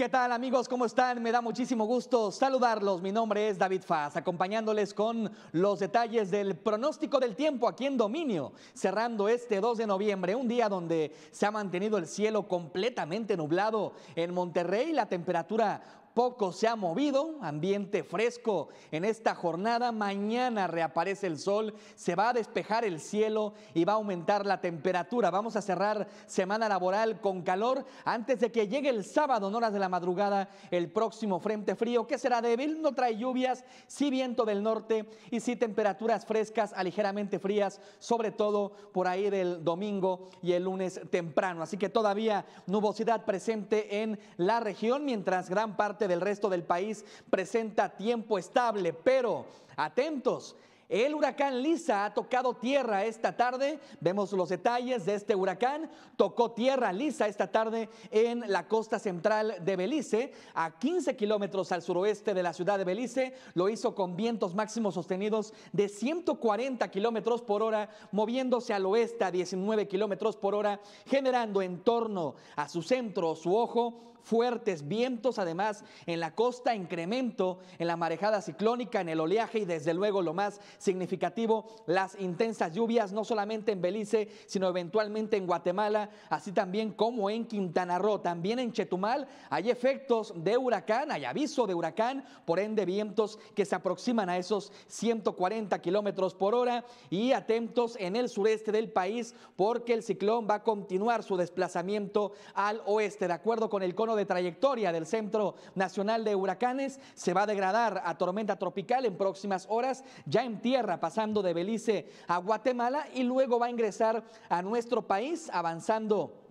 ¿Qué tal amigos? ¿Cómo están? Me da muchísimo gusto saludarlos. Mi nombre es David Faz, acompañándoles con los detalles del pronóstico del tiempo aquí en Dominio, cerrando este 2 de noviembre, un día donde se ha mantenido el cielo completamente nublado en Monterrey, la temperatura poco se ha movido, ambiente fresco en esta jornada, mañana reaparece el sol, se va a despejar el cielo y va a aumentar la temperatura. Vamos a cerrar semana laboral con calor antes de que llegue el sábado en horas de la madrugada el próximo frente frío que será débil, no trae lluvias, sí viento del norte y sí temperaturas frescas a ligeramente frías, sobre todo por ahí del domingo y el lunes temprano. Así que todavía nubosidad presente en la región mientras gran parte del resto del país presenta tiempo estable, pero atentos, el huracán Lisa ha tocado tierra esta tarde. Vemos los detalles de este huracán. Tocó tierra Lisa esta tarde en la costa central de Belice, a 15 kilómetros al suroeste de la ciudad de Belice. Lo hizo con vientos máximos sostenidos de 140 kilómetros por hora, moviéndose al oeste a 19 kilómetros por hora, generando en torno a su centro, su ojo, fuertes vientos, además en la costa, incremento en la marejada ciclónica, en el oleaje y desde luego lo más significativo las intensas lluvias, no solamente en Belice, sino eventualmente en Guatemala, así también como en Quintana Roo. También en Chetumal hay efectos de huracán, hay aviso de huracán, por ende vientos que se aproximan a esos 140 kilómetros por hora y atentos en el sureste del país porque el ciclón va a continuar su desplazamiento al oeste. De acuerdo con el cono de trayectoria del Centro Nacional de Huracanes, se va a degradar a tormenta tropical en próximas horas, ya en tierra, pasando de Belice a Guatemala y luego va a ingresar a nuestro país avanzando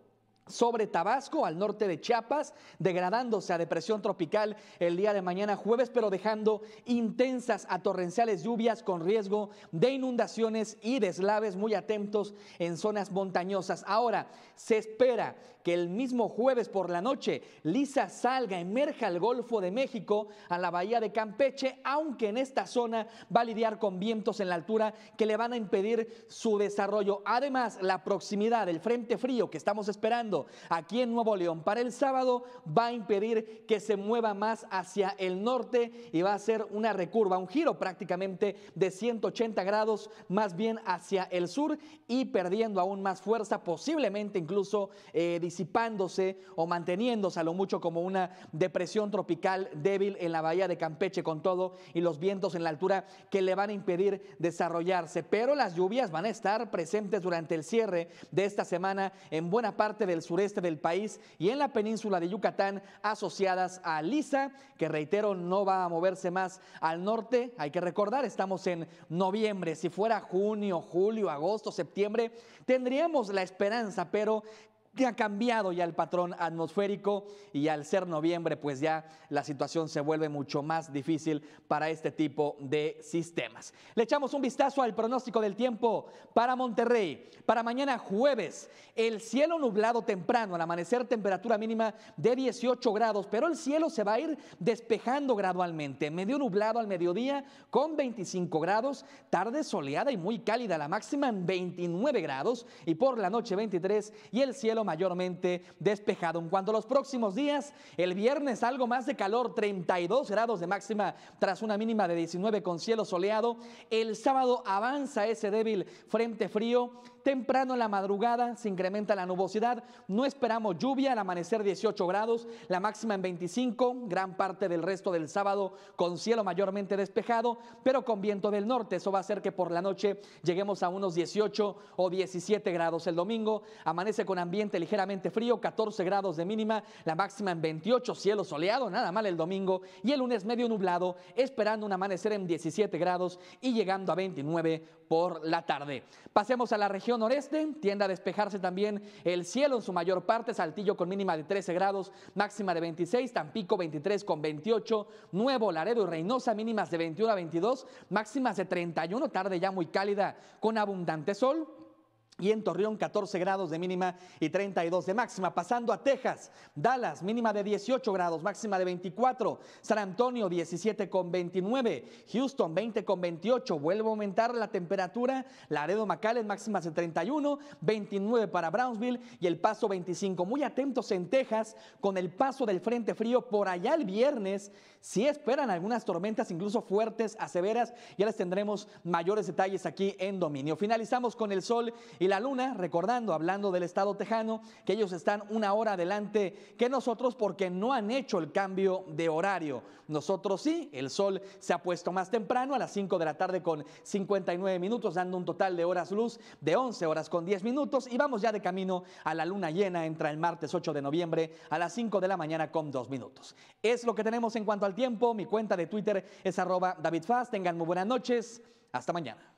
sobre Tabasco, al norte de Chiapas, degradándose a depresión tropical el día de mañana jueves, pero dejando intensas a torrenciales lluvias con riesgo de inundaciones y deslaves muy atentos en zonas montañosas. Ahora, se espera que el mismo jueves por la noche Lisa salga, emerja al Golfo de México, a la bahía de Campeche, aunque en esta zona va a lidiar con vientos en la altura que le van a impedir su desarrollo. Además, la proximidad del frente frío que estamos esperando aquí en Nuevo León para el sábado va a impedir que se mueva más hacia el norte y va a ser una recurva, un giro prácticamente de 180 grados más bien hacia el sur y perdiendo aún más fuerza, posiblemente incluso eh, disipándose o manteniéndose a lo mucho como una depresión tropical débil en la bahía de Campeche con todo y los vientos en la altura que le van a impedir desarrollarse. Pero las lluvias van a estar presentes durante el cierre de esta semana en buena parte del sur sureste del país y en la península de Yucatán asociadas a Lisa, que reitero no va a moverse más al norte. Hay que recordar, estamos en noviembre. Si fuera junio, julio, agosto, septiembre, tendríamos la esperanza, pero que ha cambiado ya el patrón atmosférico y al ser noviembre pues ya la situación se vuelve mucho más difícil para este tipo de sistemas. Le echamos un vistazo al pronóstico del tiempo para Monterrey. Para mañana jueves, el cielo nublado temprano, al amanecer temperatura mínima de 18 grados, pero el cielo se va a ir despejando gradualmente, medio nublado al mediodía con 25 grados, tarde soleada y muy cálida, la máxima en 29 grados y por la noche 23 y el cielo mayormente despejado. En cuanto a los próximos días, el viernes algo más de calor, 32 grados de máxima tras una mínima de 19 con cielo soleado. El sábado avanza ese débil frente frío. Temprano en la madrugada se incrementa la nubosidad. No esperamos lluvia. Al amanecer 18 grados, la máxima en 25. Gran parte del resto del sábado con cielo mayormente despejado, pero con viento del norte. Eso va a hacer que por la noche lleguemos a unos 18 o 17 grados. El domingo amanece con ambiente ligeramente frío, 14 grados de mínima, la máxima en 28, cielo soleado, nada mal el domingo, y el lunes medio nublado, esperando un amanecer en 17 grados y llegando a 29 por la tarde. Pasemos a la región noreste, tiende a despejarse también el cielo en su mayor parte, Saltillo con mínima de 13 grados, máxima de 26, Tampico 23 con 28, Nuevo Laredo y Reynosa mínimas de 21 a 22, máximas de 31, tarde ya muy cálida con abundante sol. Y en Torreón 14 grados de mínima y 32 de máxima. Pasando a Texas, Dallas mínima de 18 grados, máxima de 24. San Antonio 17 con 29. Houston 20 con 28. Vuelve a aumentar la temperatura. Laredo Macales máximas de 31, 29 para Brownsville y el paso 25. Muy atentos en Texas con el paso del frente frío por allá el viernes. Si esperan algunas tormentas incluso fuertes a severas, ya les tendremos mayores detalles aquí en dominio. Finalizamos con el sol y la luna, recordando, hablando del estado tejano, que ellos están una hora adelante que nosotros porque no han hecho el cambio de horario. Nosotros sí, el sol se ha puesto más temprano a las 5 de la tarde con 59 minutos, dando un total de horas luz de 11 horas con 10 minutos y vamos ya de camino a la luna llena, entra el martes 8 de noviembre a las 5 de la mañana con 2 minutos. Es lo que tenemos en cuanto al tiempo, mi cuenta de Twitter es arroba David Tengan muy buenas noches. Hasta mañana.